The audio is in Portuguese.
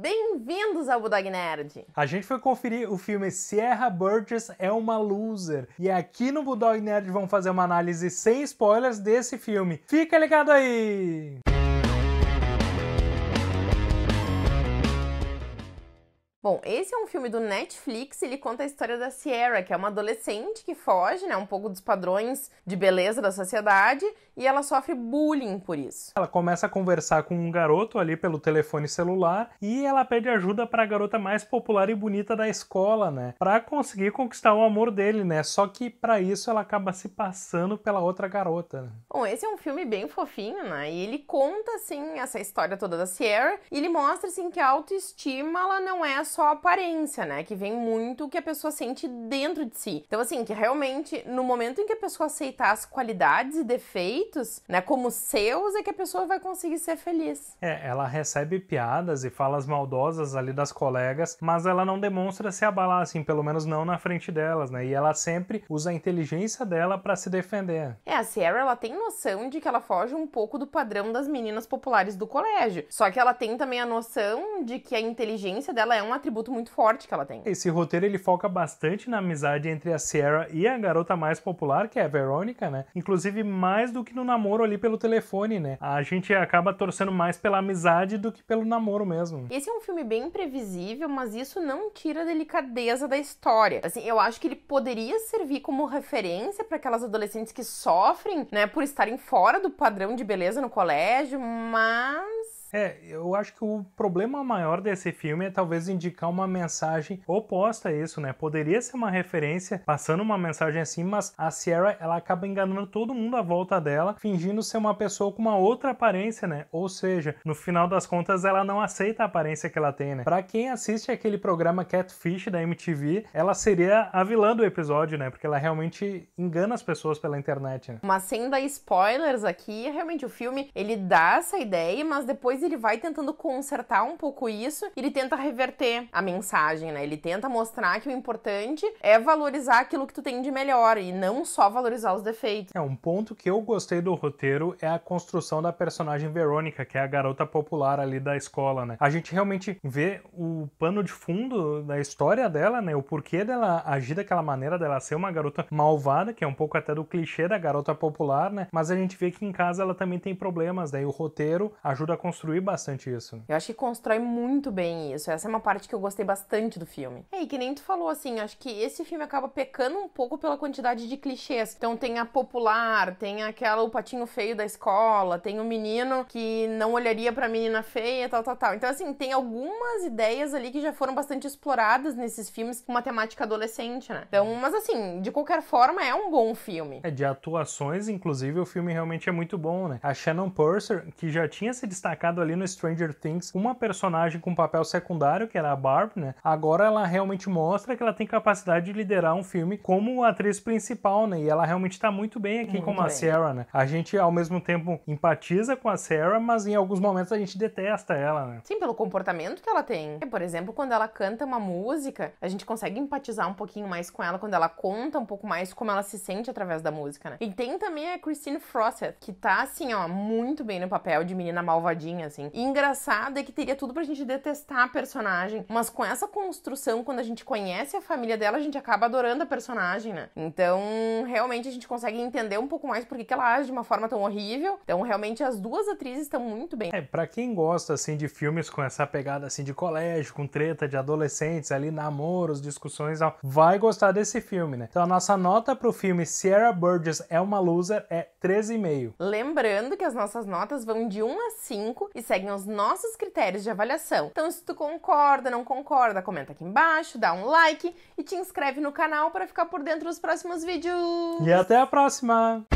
Bem-vindos ao Budog Nerd! A gente foi conferir o filme Sierra Burgess é uma Loser. E aqui no Budog Nerd fazer uma análise sem spoilers desse filme. Fica ligado aí! Bom, esse é um filme do Netflix, ele conta a história da Sierra, que é uma adolescente que foge, né, um pouco dos padrões de beleza da sociedade, e ela sofre bullying por isso. Ela começa a conversar com um garoto ali pelo telefone celular e ela pede ajuda para a garota mais popular e bonita da escola, né, para conseguir conquistar o amor dele, né? Só que para isso ela acaba se passando pela outra garota. Né. Bom, esse é um filme bem fofinho, né? E ele conta assim essa história toda da Sierra, e ele mostra assim que a autoestima ela não é só aparência, né? Que vem muito o que a pessoa sente dentro de si. Então, assim, que realmente no momento em que a pessoa aceitar as qualidades e defeitos, né, como seus, é que a pessoa vai conseguir ser feliz. É, ela recebe piadas e falas maldosas ali das colegas, mas ela não demonstra se abalar, assim, pelo menos não na frente delas, né? E ela sempre usa a inteligência dela para se defender. É, a Sierra, ela tem noção de que ela foge um pouco do padrão das meninas populares do colégio. Só que ela tem também a noção de que a inteligência dela é uma atributo muito forte que ela tem. Esse roteiro ele foca bastante na amizade entre a Sierra e a garota mais popular, que é a Verônica, né? Inclusive mais do que no namoro ali pelo telefone, né? A gente acaba torcendo mais pela amizade do que pelo namoro mesmo. Esse é um filme bem imprevisível, mas isso não tira a delicadeza da história. Assim, eu acho que ele poderia servir como referência para aquelas adolescentes que sofrem, né, por estarem fora do padrão de beleza no colégio, mas é, eu acho que o problema maior desse filme é talvez indicar uma mensagem oposta a isso, né? Poderia ser uma referência passando uma mensagem assim, mas a Sierra ela acaba enganando todo mundo à volta dela, fingindo ser uma pessoa com uma outra aparência, né? Ou seja, no final das contas ela não aceita a aparência que ela tem, né? Para quem assiste aquele programa Catfish da MTV, ela seria a vilã do episódio, né? Porque ela realmente engana as pessoas pela internet, né? Mas sem dar spoilers aqui, realmente o filme ele dá essa ideia, mas depois depois ele vai tentando consertar um pouco isso, ele tenta reverter a mensagem, né? Ele tenta mostrar que o importante é valorizar aquilo que tu tem de melhor e não só valorizar os defeitos. É um ponto que eu gostei do roteiro é a construção da personagem Verônica, que é a garota popular ali da escola, né? A gente realmente vê o pano de fundo da história dela, né? O porquê dela agir daquela maneira, dela ser uma garota malvada, que é um pouco até do clichê da garota popular, né? Mas a gente vê que em casa ela também tem problemas, daí né? o roteiro ajuda a construir construir bastante isso. Né? Eu acho que constrói muito bem isso. Essa é uma parte que eu gostei bastante do filme. É, e que nem tu falou assim, acho que esse filme acaba pecando um pouco pela quantidade de clichês. Então tem a popular, tem aquela o patinho feio da escola, tem o menino que não olharia pra menina feia, tal, tal, tal. Então, assim, tem algumas ideias ali que já foram bastante exploradas nesses filmes com uma temática adolescente, né? Então, mas assim, de qualquer forma, é um bom filme. É, de atuações, inclusive, o filme realmente é muito bom, né? A Shannon Purser, que já tinha se destacado ali no Stranger Things uma personagem com papel secundário, que era a Barb, né? Agora ela realmente mostra que ela tem capacidade de liderar um filme como atriz principal, né? E ela realmente está muito bem aqui com a Sarah, né? A gente, ao mesmo tempo, empatiza com a Sarah, mas em alguns momentos a gente detesta ela, né? Sim, pelo comportamento que ela tem. É, por exemplo, quando ela canta uma música, a gente consegue empatizar um pouquinho mais com ela, quando ela conta um pouco mais como ela se sente através da música, né? E tem também a Christine Frost que tá, assim, ó, muito bem no papel de menina malvadinha, assim. E engraçado é que teria tudo pra gente detestar a personagem, mas com essa construção, quando a gente conhece a família dela, a gente acaba adorando a personagem, né? Então, realmente a gente consegue entender um pouco mais por que ela age de uma forma tão horrível. Então, realmente as duas atrizes estão muito bem. É, para quem gosta assim de filmes com essa pegada assim de colégio, com treta de adolescentes ali, namoros, discussões, vai gostar desse filme, né? Então, a nossa nota pro filme Sierra Burgess é uma loser é 13,5. Lembrando que as nossas notas vão de 1 a 5 e seguem os nossos critérios de avaliação. Então, se tu concorda, não concorda, comenta aqui embaixo, dá um like e te inscreve no canal para ficar por dentro dos próximos vídeos. E até a próxima!